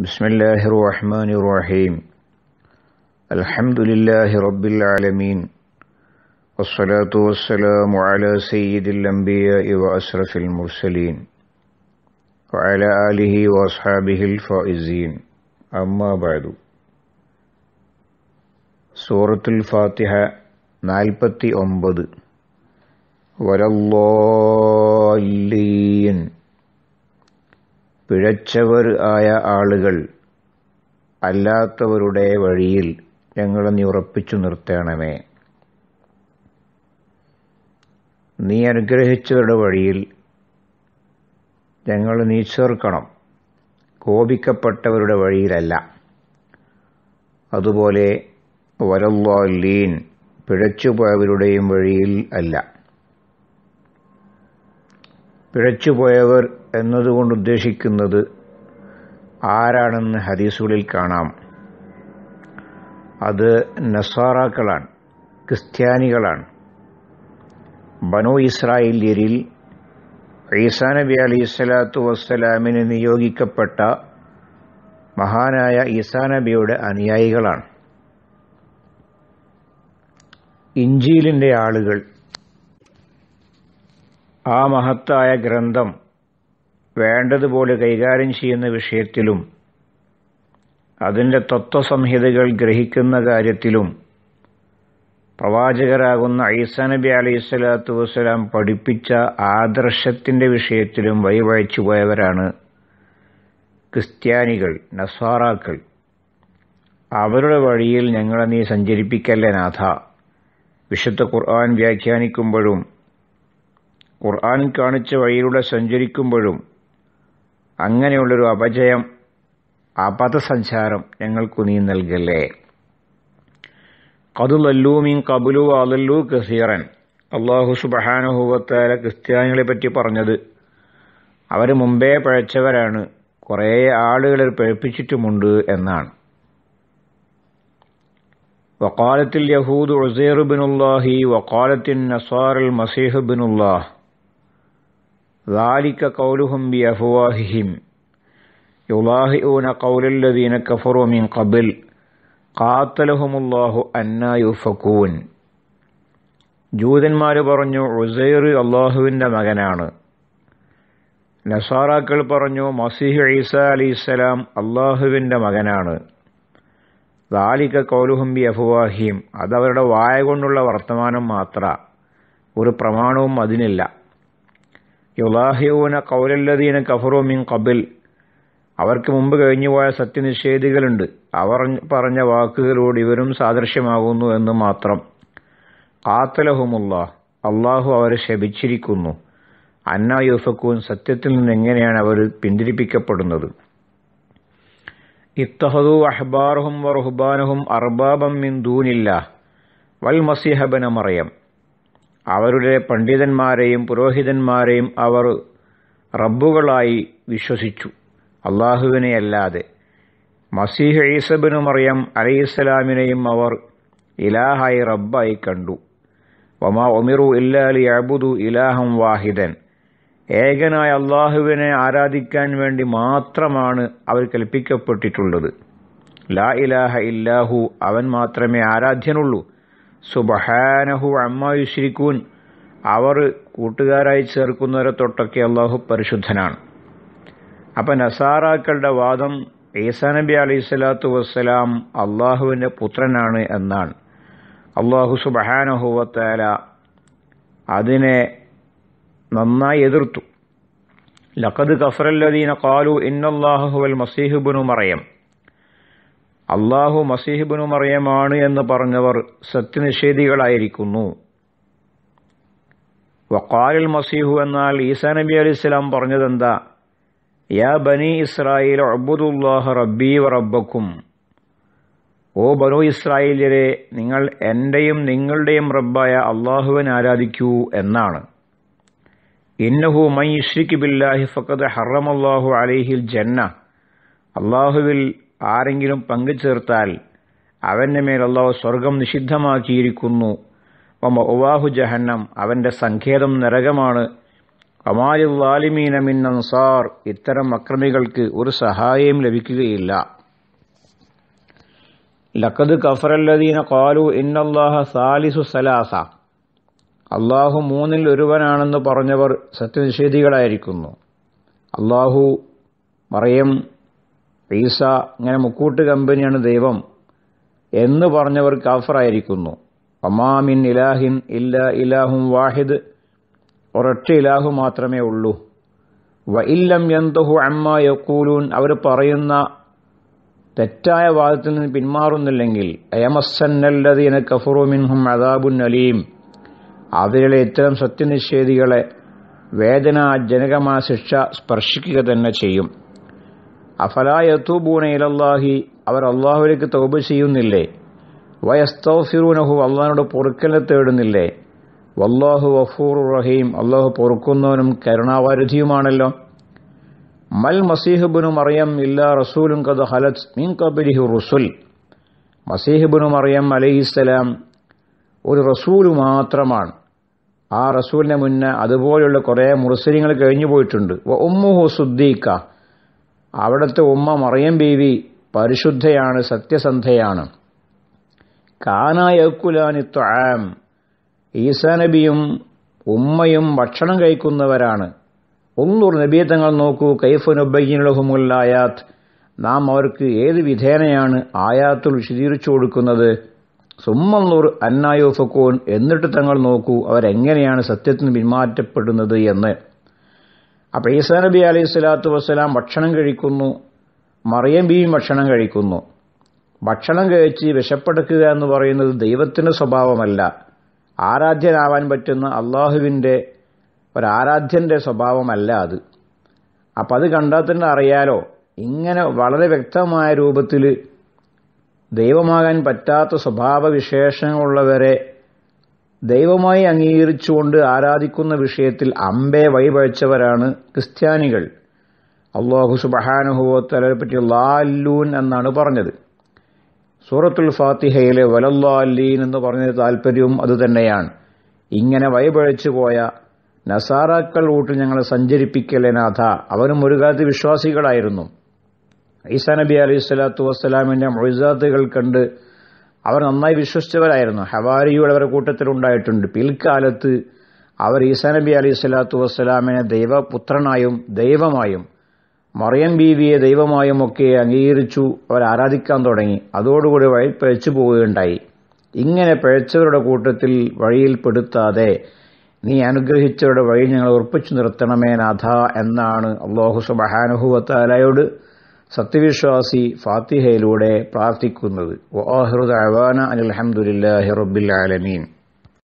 بسم الله الرحمن الرحيم الحمد لله رب العالمين والصلاة والسلام على سيد الأنبياء وأسرف المرسلين وعلى آله وأصحابه الفائزين أما بعد سورة الفاتحة نالبتي أمبد വലല്ലോല്ലീൻ പിഴച്ചവർ ആയ ആളുകൾ അല്ലാത്തവരുടെ വഴിയിൽ ഞങ്ങളെ നീ ഉറപ്പിച്ചു നിർത്തണമേ നീ അനുഗ്രഹിച്ചവരുടെ വഴിയിൽ ഞങ്ങൾ നീ ചേർക്കണം കോപിക്കപ്പെട്ടവരുടെ വഴിയിലല്ല അതുപോലെ വലല്ലാലീൻ പിഴച്ചുപോയവരുടെയും വഴിയിൽ അല്ല പിഴച്ചുപോയവർ എന്നതുകൊണ്ട് ഉദ്ദേശിക്കുന്നത് ആരാണെന്ന് ഹദീസുകളിൽ കാണാം അത് നസാറാക്കളാണ് ക്രിസ്ത്യാനികളാണ് ബനോ ഇസ്രായേലിൽ ഈസാ നബി അലി സ്വലാത്തു വസ്സലാമിന് നിയോഗിക്കപ്പെട്ട മഹാനായ ഈസാ നബിയുടെ അനുയായികളാണ് ഇഞ്ചിയിലിൻ്റെ ആളുകൾ ആ മഹത്തായ ഗ്രന്ഥം വേണ്ടതുപോലെ കൈകാര്യം ചെയ്യുന്ന വിഷയത്തിലും അതിൻ്റെ തത്വസംഹിതകൾ ഗ്രഹിക്കുന്ന കാര്യത്തിലും പ്രവാചകരാകുന്ന ഐസാ നബി അലി സ്വലാത്തു വസ്സലാം പഠിപ്പിച്ച ആദർശത്തിൻ്റെ വിഷയത്തിലും വഴിവഴച്ചു പോയവരാണ് ക്രിസ്ത്യാനികൾ നസ്വാറാക്കൾ അവരുടെ വഴിയിൽ ഞങ്ങളെ നീ സഞ്ചരിപ്പിക്കല്ലേ നാഥ വിശുദ്ധ ഖുർആൻ വ്യാഖ്യാനിക്കുമ്പോഴും ഖുർആൻ കാണിച്ച വഴിയിലൂടെ സഞ്ചരിക്കുമ്പോഴും അങ്ങനെയുള്ളൊരു അപജയം അപഥസഞ്ചാരം ഞങ്ങൾക്ക് നീ നൽകല്ലേ കതുലല്ലൂ മീൻ കബുലു അതല്ലു കസീറൻ അള്ളാഹു സുബഹാനുഹൂവത്താല ക്രിസ്ത്യാനികളെ പറ്റി പറഞ്ഞത് അവർ മുമ്പേ പഴച്ചവരാണ് കുറേ ആളുകളെ പഴപ്പിച്ചിട്ടുമുണ്ട് എന്നാണ് വക്കാലത്തിൽ യഹൂദ് ഉസൈർ ബിനുല്ലാഹി വക്കാലത്തിൻ നസാർ മസീഹ് ബിനുല്ലാഹ് ذلك قولهم بأفواههم يلاهئون قول الذين كفروا من قبل قاتلهم الله أنا يؤفكون ജൂതന്മാർ പറഞ്ഞു ഉസൈർ അള്ളാഹുവിൻ്റെ മകനാണ് നസാറാക്കൾ പറഞ്ഞു മസീഹ് ഈസ അലി ഇസ്ലാം അള്ളാഹുവിൻ്റെ മകനാണ് ദാലിക കൗലുഹുംബി അഫുവാഹിയും അതവരുടെ വായ കൊണ്ടുള്ള വർത്തമാനം മാത്ര ഒരു പ്രമാണവും അതിനില്ല യുലാഹിഊന കൗലല്ലതീന കഫറു മിൻ കബിൽ അവർക്ക് മുമ്പ് കഴിഞ്ഞുപോയ സത്യനിഷേധികളുണ്ട് അവർ പറഞ്ഞ വാക്കുകളോട് ഇവരും സാദൃശ്യമാകുന്നു എന്ന് മാത്രം കാത്തലഹുമുള്ള അള്ളാഹു അവരെ ശപിച്ചിരിക്കുന്നു അന്ന യൂസക്കൂൻ സത്യത്തിൽ നിന്ന് എങ്ങനെയാണ് അവർ പിന്തിരിപ്പിക്കപ്പെടുന്നത് ഇത്തഹദു അഹ്ബാറുഹും വറുഹുബാനുഹും അർബാബം മിൻ ദൂനില്ല വൽ മസിഹബന മറിയം അവരുടെ പണ്ഡിതന്മാരെയും പുരോഹിതന്മാരെയും അവർ റബ്ബുകളായി വിശ്വസിച്ചു അള്ളാഹുവിനെയല്ലാതെ മസീഹ് ഈസബിനു മറിയം അലൈഹിസ്സലാമിനെയും അവർ ഇലാഹായി റബ്ബായി കണ്ടു വമാ ഒമിറു ഇല്ലാലി അബുദു ഇലാഹം വാഹിദൻ ഏകനായ അള്ളാഹുവിനെ ആരാധിക്കാൻ വേണ്ടി മാത്രമാണ് അവർ കൽപ്പിക്കപ്പെട്ടിട്ടുള്ളത് ലാ ഇലാഹ ഇല്ലാഹു അവൻ മാത്രമേ ആരാധ്യനുള്ളൂ സുബഹാനഹു അമ്മ യുശ്രിക്കൂൻ അവർ കൂട്ടുകാരായി ചേർക്കുന്നവരെ തൊട്ടൊക്കെ അള്ളാഹു പരിശുദ്ധനാണ് അപ്പം നസാറാക്കളുടെ വാദം ഈസാ നബി അലൈഹി സ്വലാത്തു വസ്സലാം അള്ളാഹുവിൻ്റെ പുത്രനാണ് എന്നാണ് അള്ളാഹു സുബഹാനഹുവത്താല അതിനെ നന്നായി എതിർത്തു ലഖദ് കഫറല്ലദീന കാലു ഇന്നല്ലാഹുൽ മസീഹുബുനു മറയം അള്ളാഹു മസീഹിബിനു മറിയമാണ് എന്ന് പറഞ്ഞവർ സത്യനിഷേധികളായിരിക്കുന്നു വക്കാലിൽ മസീഹു എന്നാൽ ഈസാ നബി അലി ഇസ്ലാം പറഞ്ഞതെന്താ യാ ബനി ഇസ്രായേൽ അബ്ബുദുല്ലാഹ റബ്ബി റബ്ബക്കും ഓ ബനു ഇസ്രായേലിലെ നിങ്ങൾ എന്റെയും നിങ്ങളുടെയും റബ്ബായ അള്ളാഹുവിനെ ആരാധിക്കൂ എന്നാണ് ഇന്നഹു മൈ ഇഷ്രിക്ക് ബില്ലാഹി ഫക്കത് ഹറമല്ലാഹു അലൈഹിൽ ജന്ന അള്ളാഹുവിൽ ആരെങ്കിലും പങ്കുചേർത്താൽ അവന്റെ മേൽ അള്ളാഹു സ്വർഗം നിഷിദ്ധമാക്കിയിരിക്കുന്നു ഒവാഹു ജഹന്നം അവന്റെ സങ്കേതം നരകമാണ് അമാലിമീന ഇത്തരം അക്രമികൾക്ക് ഒരു സഹായം ലഭിക്കുകയില്ല ലക്കത് കഫറല്ലദീന കാലു ഇന്നല്ലാഹ സാലിസു സലാസ അള്ളാഹു മൂന്നിൽ ഒരുവനാണെന്ന് പറഞ്ഞവർ സത്യനിഷേധികളായിരിക്കുന്നു അള്ളാഹു മറിയം ഈസ ഇങ്ങനെ മുക്കൂട്ട് കമ്പനിയാണ് ദൈവം എന്ന് പറഞ്ഞവർ കാഫറായിരിക്കുന്നു അമാമിൻ ഇലാഹിൻ ഇല്ല ഇലാഹും വാഹിദ് ഒരൊറ്റ ഇലാഹു മാത്രമേ ഉള്ളൂ വ ഇല്ലം യന്തഹു അമ്മ യക്കൂലൂൻ അവർ പറയുന്ന തെറ്റായ വാദത്തിൽ നിന്ന് പിന്മാറുന്നില്ലെങ്കിൽ അയമസന്നല്ലതീന കഫറു മിൻഹും അദാബുൻ അലീം അവരിലെ ഇത്തരം സത്യനിഷേധികളെ വേദനാജനകമായ ശിക്ഷ സ്പർശിക്കുക തന്നെ ചെയ്യും അഫലായത്തൂബൂന ഇലല്ലാഹി അവർ അള്ളാഹുലേക്ക് തൗബ ചെയ്യുന്നില്ലേ വയസ്തൗഫിറൂനഹു അള്ളാഹിനോട് പൊറുക്കലിനെ തേടുന്നില്ലേ വല്ലാഹു വഫൂർ റഹീം അള്ളാഹു പൊറുക്കുന്നവനും കരുണാവാരുധിയുമാണല്ലോ മൽ മസീഹുബിനു മറിയം ഇല്ലാ റസൂലും കത് ഹലത് മീൻ കബിലിഹു റുസുൽ മസീഹുബിനു മറിയം അലൈഹിസ്സലാം ഒരു റസൂല് മാത്രമാണ് ആ റസൂലിന് മുന്നേ അതുപോലെയുള്ള കുറേ മുറസരിങ്ങൾ കഴിഞ്ഞു പോയിട്ടുണ്ട് ഉമ്മുഹു സുദ്ദീഖ അവിടുത്തെ ഉമ്മ മറിയം ബീവി പരിശുദ്ധയാണ് സത്യസന്ധയാണ് കാനായക്കുലാനി ത്വാം ഈസാ നബിയും ഉമ്മയും ഭക്ഷണം കഴിക്കുന്നവരാണ് ഒന്നൂർ നബിയെ തങ്ങൾ നോക്കൂ കൈഫുനുബൈനുലഹുമുല്ലായാത്ത് നാം അവർക്ക് ഏത് വിധേനയാണ് ആയാത്തുൽ വിശദീകരിച്ചു കൊടുക്കുന്നത് സുമ്മന്നൂർ അന്നായോഫക്കോൻ എന്നിട്ട് തങ്ങൾ നോക്കൂ അവരെങ്ങനെയാണ് സത്യത്തിന് പിന്മാറ്റപ്പെടുന്നത് എന്ന് അപ്പോൾ ഈസാ നബി അലൈഹി സ്വലാത്തു വസ്സലാം ഭക്ഷണം കഴിക്കുന്നു മറിയം ബിയും ഭക്ഷണം കഴിക്കുന്നു ഭക്ഷണം കഴിച്ച് വിശപ്പെടുക്കുക എന്ന് പറയുന്നത് ദൈവത്തിൻ്റെ സ്വഭാവമല്ല ആരാധ്യനാവാൻ പറ്റുന്ന അള്ളാഹുവിൻ്റെ ഒരാരാധ്യൻ്റെ സ്വഭാവമല്ല അത് അപ്പം അത് കണ്ടാൽ തന്നെ അറിയാലോ ഇങ്ങനെ വളരെ വ്യക്തമായ രൂപത്തിൽ ദൈവമാകാൻ പറ്റാത്ത സ്വഭാവവിശേഷങ്ങളുള്ളവരെ ദൈവമായി അംഗീകരിച്ചുകൊണ്ട് ആരാധിക്കുന്ന വിഷയത്തിൽ അമ്പേ വഴിപഴിച്ചവരാണ് ക്രിസ്ത്യാനികൾ അള്ളാഹു സുബഹാനുഭവത്തലരെ പറ്റി ലാല്ലൂൻ എന്നാണ് പറഞ്ഞത് സൂറത്തുൽ ഫാത്തിഹയിലെ വലല്ലാല്ലീൻ എന്ന് പറഞ്ഞ താല്പര്യവും അതുതന്നെയാണ് ഇങ്ങനെ വഴിപഴിച്ചു പോയ നസാറാക്കൾ വോട്ട് ഞങ്ങളെ സഞ്ചരിപ്പിക്കലേ അവരും അവനും ഒരു കാലത്ത് വിശ്വാസികളായിരുന്നു ഈസാ നബി അലൈഹി സ്വലാത്തു വസ്സലാമിന്റെ മൊഴിസാത്തുകൾ കണ്ട് അവർ നന്നായി വിശ്വസിച്ചവരായിരുന്നു ഹവാരിയുടെ അവരുടെ കൂട്ടത്തിൽ ഉണ്ടായിട്ടുണ്ട് പിൽക്കാലത്ത് അവർ ഈസാ നബി അലൈഹി സ്വലാത്തു വസ്സലാമിനെ ദൈവപുത്രനായും ദൈവമായും മറിയം ബീവിയെ ദൈവമായും ഒക്കെ അംഗീകരിച്ചു അവർ ആരാധിക്കാൻ തുടങ്ങി അതോടുകൂടി വഴി പഴച്ചു പോവുകയുണ്ടായി ഇങ്ങനെ പിഴച്ചവരുടെ കൂട്ടത്തിൽ വഴിയിൽ പെടുത്താതെ നീ അനുഗ്രഹിച്ചവരുടെ വഴി ഞങ്ങൾ ഉറപ്പിച്ചു നിർത്തണമേ നാഥ എന്നാണ് അള്ളാഹു സുബഹാനുഭവത്താലയോട് സത്യവിശ്വാസി ഫാത്തിഹയിലൂടെ പ്രാർത്ഥിക്കുന്നത് അവാന അലഹമുല്ലാഹി റബ്ബിൽ ആലമീൻ